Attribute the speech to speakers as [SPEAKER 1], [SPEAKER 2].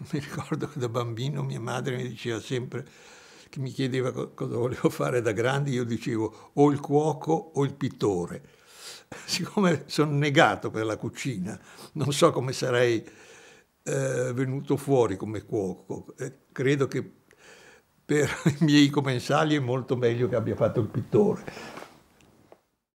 [SPEAKER 1] mi ricordo che da bambino mia madre mi diceva sempre che mi chiedeva cosa volevo fare da grande, io dicevo o il cuoco o il pittore. Siccome sono negato per la cucina, non so come sarei eh, venuto fuori come cuoco. Eh, credo che per i miei commensali è molto meglio che abbia fatto il pittore.